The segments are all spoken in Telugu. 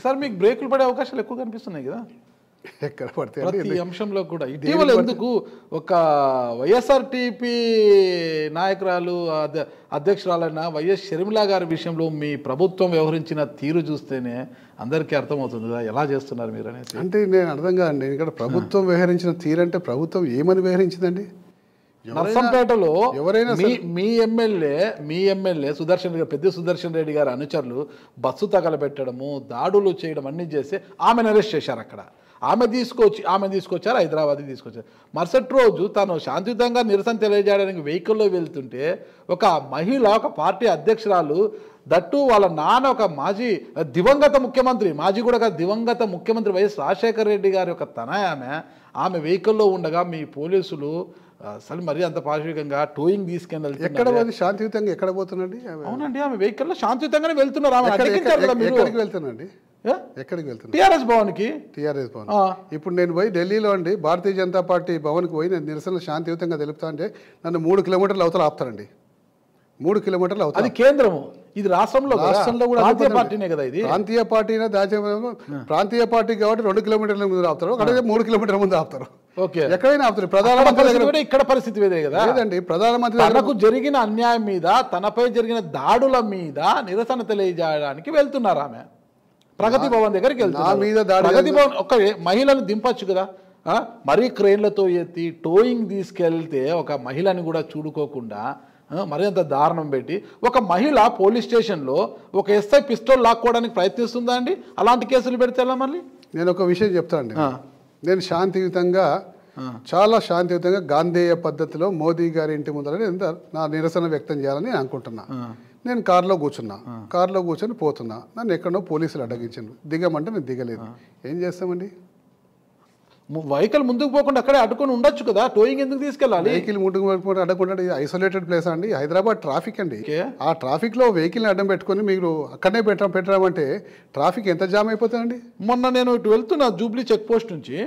ఈసారి మీకు బ్రేకులు పడే అవకాశాలు ఎక్కువ కనిపిస్తున్నాయి కదా ఎక్కడ పడితే ప్రతి అంశంలో కూడా ఇటీవల ఎందుకు ఒక వైఎస్ఆర్టీపీ నాయకురాలు అధ్యక్షురాలైన వైఎస్ షర్మిలా గారి విషయంలో మీ ప్రభుత్వం వ్యవహరించిన తీరు చూస్తేనే అందరికీ అర్థమవుతుంది కదా ఎలా చేస్తున్నారు మీరు అనేసి అంటే నేను అర్థం కాదండి ఇక్కడ ప్రభుత్వం వ్యవహరించిన తీరు అంటే ప్రభుత్వం ఏమని వ్యవహరించిందండి నర్సంపేటలో మీ మీ ఎమ్మెల్యే మీ ఎమ్మెల్యే సుదర్శన్ గారు పెద్ద సుదర్శన్ రెడ్డి గారు అనుచరులు బస్సు తగలబెట్టడము దాడులు చేయడం అన్నీ చేసి ఆమెను అరెస్ట్ చేశారు అక్కడ ఆమె తీసుకొచ్చి ఆమె తీసుకొచ్చారు హైదరాబాద్కి తీసుకొచ్చారు మరుసటి రోజు తను శాంతియుతంగా నిరసన తెలియజేయడానికి వెహికల్లో వెళ్తుంటే ఒక మహిళ ఒక పార్టీ అధ్యక్షురాలు దట్టు వాళ్ళ నాన్న ఒక మాజీ దివంగత ముఖ్యమంత్రి మాజీ కూడా దివంగత ముఖ్యమంత్రి వైఎస్ రాజశేఖర రెడ్డి గారి యొక్క తన ఆమె ఆమె వెహికల్లో ఉండగా మీ పోలీసులు అసలు మరీ అంత పాశ్వికంగా టోయింగ్ తీసుకెళ్ళి ఎక్కడ పోయి శాంతియుతంగా ఎక్కడ పోతున్నాండి అవునండి ఆమె వెహికల్లో శాంతియుతంగానే వెళ్తున్నారు ఆమె ఎక్కడికి వెళ్తానండి ఎక్కడికి వెళ్తాను టీఆర్ఎస్ భవన్కి టీఆర్ఎస్ భవన్ ఇప్పుడు నేను పోయి ఢిల్లీలో అండి భారతీయ జనతా పార్టీ భవన్కి పోయి నేను నిరసన శాంతియుతంగా తెలుపుతా అంటే నన్ను మూడు కిలోమీటర్లు అవతల ఆపుతారండి మూడు కిలోమీటర్లు అవుతుంది అది కేంద్రము ఇది రాష్ట్రంలో రాష్ట్రంలో కూడా ప్రాంతీయ పార్టీనే కదా ఇది ప్రాంతీయ పార్టీ ప్రాంతీయ పార్టీ కాబట్టి రెండు కిలోమీటర్ల ముందు ఆపుతారు అక్కడ మూడు కిలోమీటర్ల ముందు ఆపుతారు ఓకే ఎక్కడైనా ఆపుతారు ప్రధానమంత్రి ఇక్కడ పరిస్థితి ఇదే కదా లేదండి ప్రధానమంత్రి తనకు జరిగిన అన్యాయం మీద తనపై జరిగిన దాడుల మీద నిరసన తెలియజేయడానికి వెళ్తున్నారు ఆమె ప్రగతి భవన్ దగ్గరికి వెళ్తున్నారు మీద ప్రగతి భవన్ ఒక్క మహిళలు దింపచ్చు కదా మరీ క్రేన్లతో ఎత్తి టోయింగ్ తీసుకెళ్తే ఒక మహిళని కూడా చూడుకోకుండా మరింత దారుణం పెట్టి ఒక మహిళ పోలీస్ స్టేషన్లో ఒక ఎస్ఐ పిస్తోల్ లాక్కోవడానికి ప్రయత్నిస్తుందా అండి అలాంటి కేసులు పెడితే ఎలా మళ్ళీ నేను ఒక విషయం చెప్తాను అండి నేను శాంతియుతంగా చాలా శాంతియుతంగా గాంధేయ పద్ధతిలో మోదీ గారి ఇంటి ముందర నా నిరసన వ్యక్తం చేయాలని అనుకుంటున్నా నేను కారులో కూర్చున్నా కారులో కూర్చొని పోతున్నా నన్ను ఎక్కడో పోలీసులు అడ్డగించాను దిగమంటే నేను దిగలేదు ఏం చేస్తామండి వెహికల్ ముందుకు పోకుండా అక్కడే అడ్డుకొని ఉండొచ్చు కదా టోయింగ్ ఎందుకు తీసుకెళ్ళాలి వెహికల్ ముందుకు పోకుండా అడ్డకుండా ఐసోలేటెడ్ ప్లేస్ అండి హైదరాబాద్ ట్రాఫిక్ అండి ఆ ట్రాఫిక్ లో వెహికల్ అడ్డం పెట్టుకొని మీరు అక్కడనే పెట్టడం పెట్టడం అంటే ట్రాఫిక్ ఎంత జామ్ అయిపోతుందండి మొన్న నేను ఇటు వెళ్తున్నా జూబ్లీ చెక్ పోస్ట్ నుంచి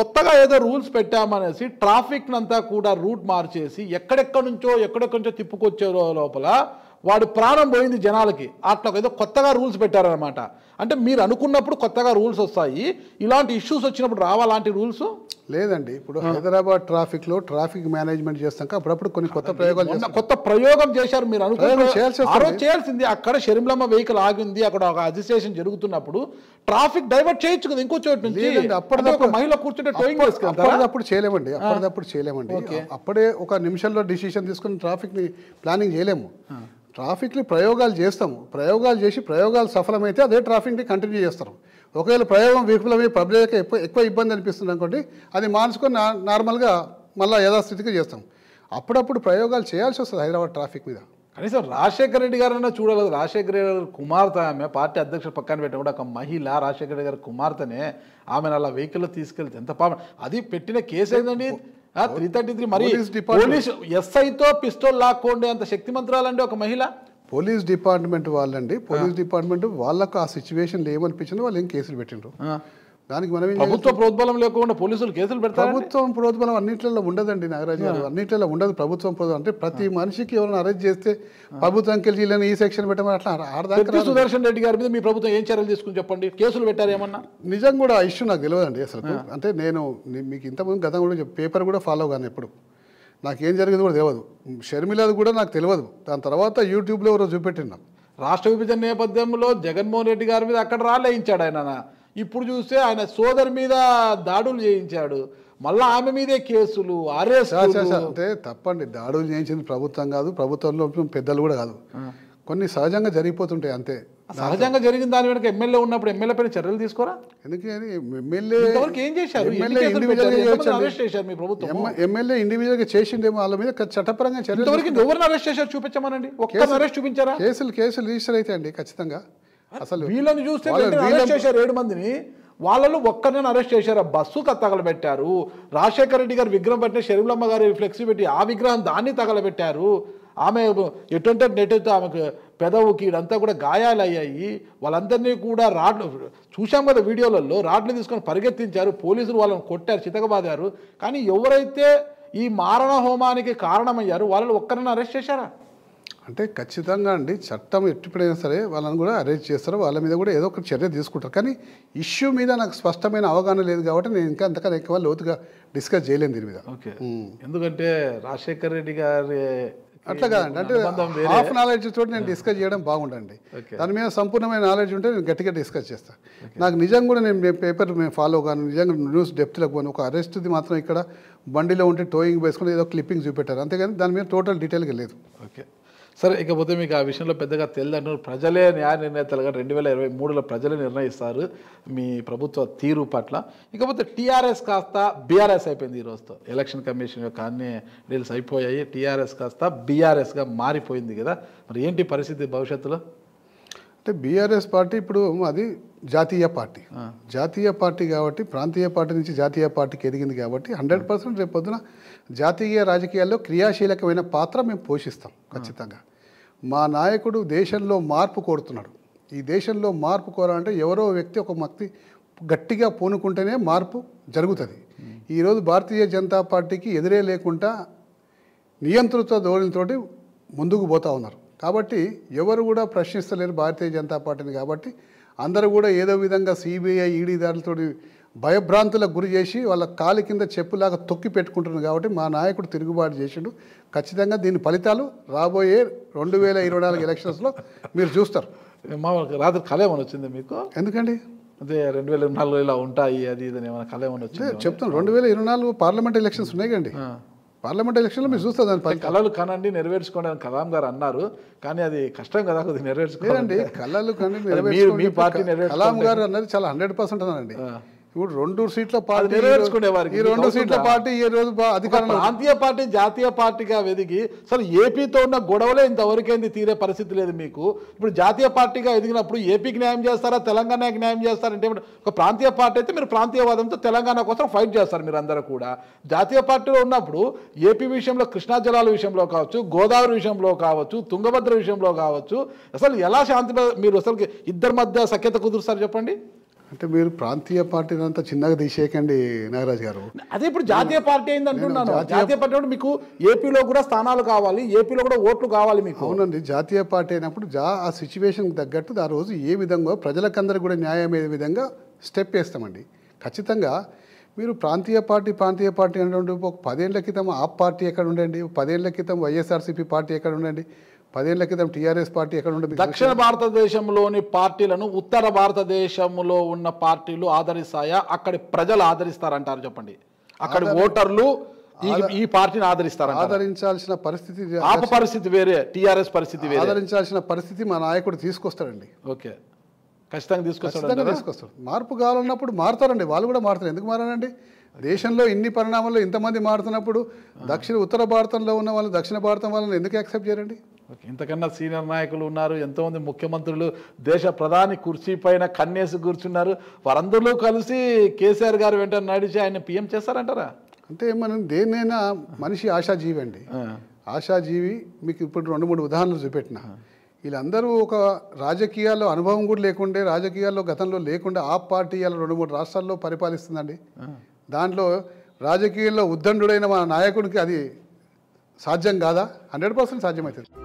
కొత్తగా ఏదో రూల్స్ పెట్టామనేసి ట్రాఫిక్ అంతా కూడా రూట్ మార్చేసి ఎక్కడెక్కడి నుంచో ఎక్కడెక్కడి నుంచో తిప్పుకొచ్చే లోపల వాడు ప్రాణం పోయింది జనాలకి అట్లా ఏదో కొత్తగా రూల్స్ పెట్టారనమాట అంటే మీరు అనుకున్నప్పుడు కొత్తగా రూల్స్ వస్తాయి ఇలాంటి ఇష్యూస్ వచ్చినప్పుడు రావాలాంటి రూల్స్ లేదండి ఇప్పుడు హైదరాబాద్ ట్రాఫిక్ లో ట్రాఫిక్ మేనేజ్మెంట్ చేస్తాక అప్పుడప్పుడు కొన్ని కొత్త ప్రయోగాలు కొత్త ప్రయోగం చేశారు మీరు అనుకున్నారు చేయాల్సింది అక్కడ షరిమ్లమ్మ వెహికల్ ఆగింది అక్కడ ఒక అజిస్ట్రేషన్ జరుగుతున్నప్పుడు ట్రాఫిక్ డైవర్ట్ చేయొచ్చు కదా ఇంకో చోటు నుంచి అప్పటిదప్పుడు మహిళ కూర్చుంటే టోయింగ్ అప్పుడు చేయలేమండి అప్పటిదప్పుడు చేయలేమండి అప్పుడే ఒక నిమిషంలో డిసిషన్ తీసుకుని ట్రాఫిక్ ని ప్లానింగ్ చేయలేము ట్రాఫిక్ని ప్రయోగాలు చేస్తాము ప్రయోగాలు చేసి ప్రయోగాలు సఫలమైతే అదే ట్రాఫిక్ని కంటిన్యూ చేస్తారు ఒకవేళ ప్రయోగం విఫలమై పబ్లిక్ ఎక్కువ ఎక్కువ ఇబ్బంది అనిపిస్తుంది అనుకోండి అది మార్చుకొని నార్మల్గా మళ్ళీ యథాస్థితికి చేస్తాం అప్పుడప్పుడు ప్రయోగాలు చేయాల్సి వస్తుంది హైదరాబాద్ ట్రాఫిక్ మీద కనీసం రాజశేఖర రెడ్డి గారన్నా చూడలేదు రాజశేఖర రెడ్డి గారు కుమార్తె ఆమె పార్టీ అధ్యక్షుడు పక్కన కూడా ఒక మహిళ రాజశేఖర రెడ్డి గారి కుమార్తెనే ఆమెను అలా వెహికల్లో తీసుకెళ్తే ఎంత పాపం అది పెట్టిన కేసు ఏంటండి త్రీ థర్టీ త్రీ మరి పోలీస్ ఎస్ఐతో పిస్టల్ లాక్కోండి అంత శక్తి మంత్రాలండి ఒక మహిళ పోలీస్ డిపార్ట్మెంట్ వాళ్ళండి పోలీస్ డిపార్ట్మెంట్ వాళ్ళకు ఆ సిచ్యువేషన్ లేవనిపించిన వాళ్ళు ఏం కేసులు పెట్టిండ్రు దానికి మనం ప్రభుత్వ ప్రోద్బలం లేకుండా పోలీసులు కేసులు పెడతారు ప్రభుత్వం ప్రోద్బలం అన్నింటిలో ఉండదండి నాగరాజు గారు అన్నింటిలో ఉండదు ప్రభుత్వం ప్రోద్బలం అంటే ప్రతి మనిషికి ఎవరైనా అరెస్ట్ చేస్తే ప్రభుత్వం జిల్లాని ఈ సెక్షన్ పెట్టమని అట్లా సుదర్శన్ రెడ్డి గారి మీద మీ ప్రభుత్వం ఏం చర్యలు తీసుకుని చెప్పండి కేసులు పెట్టారు ఏమన్నా నిజం కూడా ఇష్యూ నాకు తెలియదండి అసలు అంటే నేను మీకు ఇంతకుముందు గతం కూడా పేపర్ కూడా ఫాలో కాను ఎప్పుడు ఏం జరిగింది కూడా తెలియదు షర్మిలాది కూడా నాకు తెలియదు దాని తర్వాత యూట్యూబ్లో ఎవరో చూపెట్టినాం రాష్ట్ర విభజన నేపథ్యంలో జగన్మోహన్ రెడ్డి గారి మీద అక్కడ రాలేయించాడు ఆయన ఇప్పుడు చూస్తే ఆయన సోదరి మీద దాడులు చేయించాడు మళ్ళీ ఆమె మీదే కేసులు అంటే తప్పండి దాడులు చేయించింది ప్రభుత్వం కాదు ప్రభుత్వంలో పెద్దలు కూడా కాదు కొన్ని సహజంగా జరిగిపోతుంటాయి అంతే సహజంగా జరిగిన దాని వెనక ఎమ్మెల్యే ఉన్నప్పుడు ఎమ్మెల్యే పైన చర్యలు తీసుకోరా ఎందుకంటే ఎమ్మెల్యే ఏం చేశారు ఎమ్మెల్యే ఇండివిజువల్ గా చేసిండేమో వాళ్ళ మీద చట్టపరంగా చర్యలు ఎవరిని చూపించమనండి అరెస్ట్ చూపించారా కేసులు కేసులు రిజిస్టర్ అయితే అండి ఖచ్చితంగా అసలు వీళ్ళని చూస్తే అరెస్ట్ చేశారు ఏడు మందిని వాళ్ళను ఒక్కరిని అరెస్ట్ చేశారు ఆ బస్సు తగలబెట్టారు రాజశేఖర రెడ్డి గారు విగ్రహం పెట్టిన షరీలమ్మ గారి ఫ్లెక్సీ పెట్టి ఆ విగ్రహం దాన్ని తగలబెట్టారు ఆమె ఎటువంటి నెట్టు ఆమెకు పెదవుకి ఇదంతా కూడా గాయాలయ్యాయి వాళ్ళందరినీ కూడా రాడ్లు చూశాం కదా వీడియోలలో రాడ్లు తీసుకొని పరిగెత్తించారు పోలీసులు వాళ్ళని కొట్టారు చితకబాదారు కానీ ఎవరైతే ఈ మారణ హోమానికి కారణమయ్యారు వాళ్ళని ఒక్కరిని అరెస్ట్ చేశారా అంటే ఖచ్చితంగా అండి చట్టం ఎట్టిపోయినా సరే వాళ్ళని కూడా అరేంజ్ చేస్తారు వాళ్ళ మీద కూడా ఏదో ఒక చర్య తీసుకుంటారు కానీ ఇష్యూ మీద నాకు స్పష్టమైన అవగాహన లేదు కాబట్టి నేను ఇంకా అంతకన్నా ఎక్కువ లోతుగా డిస్కస్ చేయలేను దీని మీద ఎందుకంటే రాజశేఖర్ రెడ్డి గారి అట్లా కాదండి అంటే హాఫ్ నాలెడ్జ్ తోటి నేను డిస్కస్ చేయడం బాగుండండి దాని మీద సంపూర్ణమైన నాలెడ్జ్ ఉంటే నేను గట్టిగా డిస్కస్ చేస్తాను నాకు నిజంగా కూడా నేను పేపర్ మేము ఫాలో కాను నిజంగా న్యూస్ డెప్త్లకు పోను ఒక అరెస్ట్ది మాత్రం ఇక్కడ బండిలో ఉంటే టోయింగ్ వేసుకుని ఏదో క్లిప్పింగ్ చూపెట్టారు అంతేగాని దాని మీద టోటల్ డీటెయిల్గా లేదు ఓకే సరే ఇకపోతే మీకు ఆ విషయంలో పెద్దగా తెలియదు ప్రజలే న్యాయ నిర్ణేతలుగా రెండు వేల ఇరవై మూడులో ప్రజలే నిర్ణయిస్తారు మీ ప్రభుత్వ తీరు పట్ల ఇకపోతే టీఆర్ఎస్ కాస్త బీఆర్ఎస్ అయిపోయింది ఈ ఎలక్షన్ కమిషన్ యొక్క అన్ని డీల్స్ అయిపోయాయి టీఆర్ఎస్ కాస్త బీఆర్ఎస్గా మారిపోయింది కదా మరి ఏంటి పరిస్థితి భవిష్యత్తులో అంటే బీఆర్ఎస్ పార్టీ ఇప్పుడు అది జాతీయ పార్టీ జాతీయ పార్టీ కాబట్టి ప్రాంతీయ పార్టీ నుంచి జాతీయ పార్టీకి ఎదిగింది కాబట్టి హండ్రెడ్ పర్సెంట్ రేపొద్దున జాతీయ రాజకీయాల్లో క్రియాశీలకమైన పాత్ర మేము పోషిస్తాం ఖచ్చితంగా మా నాయకుడు దేశంలో మార్పు కోరుతున్నాడు ఈ దేశంలో మార్పు కోరాలంటే ఎవరో వ్యక్తి ఒక వ్యక్తి గట్టిగా పూనుకుంటేనే మార్పు జరుగుతుంది ఈరోజు భారతీయ జనతా పార్టీకి ఎదురే లేకుండా నియంతృత్వ ధోరణితోటి ముందుకు పోతా ఉన్నారు కాబట్టి ఎవరు కూడా ప్రశ్నిస్తలేరు భారతీయ జనతా పార్టీని కాబట్టి అందరూ కూడా ఏదో విధంగా సిబిఐ ఈడీ దారులతో భయభ్రాంతులకు గురి చేసి వాళ్ళ కాలి కింద చెప్పులాగా తొక్కి పెట్టుకుంటున్నారు కాబట్టి మా నాయకుడు తిరుగుబాటు చేసిండు ఖచ్చితంగా దీని ఫలితాలు రాబోయే రెండు వేల ఇరవై నాలుగు ఎలక్షన్స్లో మీరు చూస్తారు మా రాత్రి కళేమని వచ్చింది మీకు ఎందుకండి అదే రెండు వేల ఇరవై నాలుగు ఇలా ఉంటాయి అది ఇది ఏమైనా కళేమని వచ్చింది చెప్తాను రెండు వేల ఇరవై నాలుగు పార్లమెంట్ ఎలక్షన్స్ ఉన్నాయి కండి పార్లమెంట్ ఎలక్షన్లో మీరు చూస్తే దాని కళలు కనండి నెరవేర్చుకోండి అని కలాం గారు అన్నారు కానీ అది కష్టం కదా కొద్దిగా నెరవేర్చుకోండి కళలు కనండి మీ పార్టీ కలాం గారు అన్నది చాలా హండ్రెడ్ పర్సెంట్ అన్నారండి ఇప్పుడు రెండు సీట్ల పార్టీ నెరవేర్చుకునే వారికి ఈ రెండు సీట్ల పార్టీ ఈ రోజు అధికారం ప్రాంతీయ పార్టీ జాతీయ పార్టీగా వెదిగి అసలు ఏపీతో ఉన్న గొడవలే ఇంతవరకేంది తీరే పరిస్థితి లేదు మీకు ఇప్పుడు జాతీయ పార్టీగా ఎదిగినప్పుడు ఏపీకి న్యాయం చేస్తారా తెలంగాణకి న్యాయం చేస్తారంటే ఒక ప్రాంతీయ పార్టీ అయితే మీరు ప్రాంతీయవాదంతో తెలంగాణ కోసం ఫైట్ చేస్తారు మీరు అందరూ కూడా జాతీయ పార్టీలో ఉన్నప్పుడు ఏపీ విషయంలో కృష్ణా జలాల విషయంలో కావచ్చు గోదావరి విషయంలో కావచ్చు తుంగభద్ర విషయంలో కావచ్చు అసలు ఎలా శాంతి మీరు అసలు ఇద్దరి మధ్య సఖ్యత కుదురుస్తారు చెప్పండి అంటే మీరు ప్రాంతీయ పార్టీని అంతా చిన్నగా తీసేయకండి నాగరాజ్ గారు అదే ఇప్పుడు జాతీయ పార్టీ అయింది అంటున్నాను జాతీయ పార్టీ అంటే మీకు ఏపీలో కూడా స్థానాలు కావాలి ఏపీలో కూడా ఓట్లు కావాలి మీకు అవునండి జాతీయ పార్టీ అయినప్పుడు జా ఆ సిచ్యువేషన్ తగ్గట్టు ఆ రోజు ఏ విధంగా ప్రజలకందరికీ కూడా న్యాయం అయ్యే విధంగా స్టెప్ వేస్తామండి ఖచ్చితంగా మీరు ప్రాంతీయ పార్టీ ప్రాంతీయ పార్టీ అంటే ఒక పదేళ్ల క్రితం ఆ పార్టీ ఎక్కడ ఉండండి పదేళ్ల క్రితం వైఎస్ఆర్సీపీ పార్టీ ఎక్కడ ఉండండి పదేళ్ల క్రితం టీఆర్ఎస్ పార్టీ ఎక్కడ ఉండదు దక్షిణ భారతదేశంలోని పార్టీలను ఉత్తర భారతదేశంలో ఉన్న పార్టీలు ఆదరిస్తాయా అక్కడి ప్రజలు ఆదరిస్తారంటారు చెప్పండి అక్కడ ఓటర్లు ఈ పార్టీని ఆదరిస్తారు ఆదరించాల్సిన పరిస్థితి ఆప పరిస్థితి వేరే టీఆర్ఎస్ పరిస్థితి వేరే ఆదరించాల్సిన పరిస్థితి మా నాయకుడు తీసుకొస్తాడండి ఓకే ఖచ్చితంగా తీసుకొస్తాడు తీసుకొస్తాడు మార్పు కావాలన్నప్పుడు మారుతారండి వాళ్ళు కూడా మారుతారు ఎందుకు మారానండి దేశంలో ఇన్ని పరిణామాల్లో ఇంతమంది మారుతున్నప్పుడు దక్షిణ ఉత్తర భారతంలో ఉన్న వాళ్ళు దక్షిణ భారతం వాళ్ళని ఎందుకు యాక్సెప్ట్ చేయరండి ఇంతకన్నా సీనియర్ నాయకులు ఉన్నారు ఎంతోమంది ముఖ్యమంత్రులు దేశ ప్రధాని కుర్చీ పైన కన్నేసి కూర్చున్నారు వారందరూ కలిసి కేసీఆర్ గారు వెంట నడిచి ఆయన పీఎం చేస్తారంటారా అంటే మనం దేన్నైనా మనిషి ఆశాజీవి అండి ఆశాజీవి మీకు ఇప్పుడు రెండు మూడు ఉదాహరణలు చూపెట్టిన వీళ్ళందరూ ఒక రాజకీయాల్లో అనుభవం కూడా లేకుండే రాజకీయాల్లో గతంలో లేకుండా ఆ పార్టీ అలా రెండు మూడు రాష్ట్రాల్లో పరిపాలిస్తుందండి దాంట్లో రాజకీయాల్లో ఉద్దండుడైన మా నాయకుడికి అది సాధ్యం కాదా హండ్రెడ్ పర్సెంట్ సాధ్యమవుతుంది